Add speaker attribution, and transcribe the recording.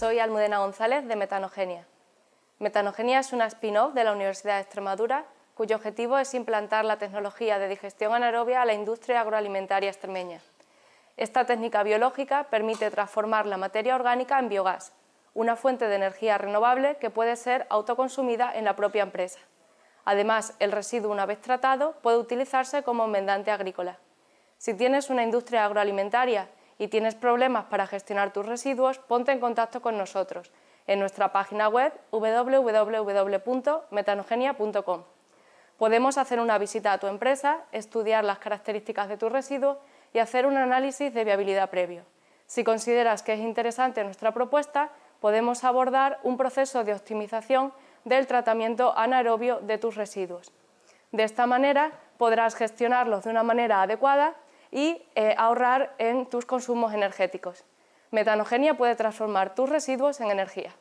Speaker 1: Soy Almudena González de Metanogenia. Metanogenia es una spin-off de la Universidad de Extremadura cuyo objetivo es implantar la tecnología de digestión anaerobia a la industria agroalimentaria extremeña. Esta técnica biológica permite transformar la materia orgánica en biogás, una fuente de energía renovable que puede ser autoconsumida en la propia empresa. Además, el residuo una vez tratado puede utilizarse como enmendante agrícola. Si tienes una industria agroalimentaria y tienes problemas para gestionar tus residuos, ponte en contacto con nosotros en nuestra página web www.metanogenia.com. Podemos hacer una visita a tu empresa, estudiar las características de tus residuos y hacer un análisis de viabilidad previo. Si consideras que es interesante nuestra propuesta, podemos abordar un proceso de optimización del tratamiento anaerobio de tus residuos. De esta manera podrás gestionarlos de una manera adecuada y eh, ahorrar en tus consumos energéticos. Metanogenia puede transformar tus residuos en energía.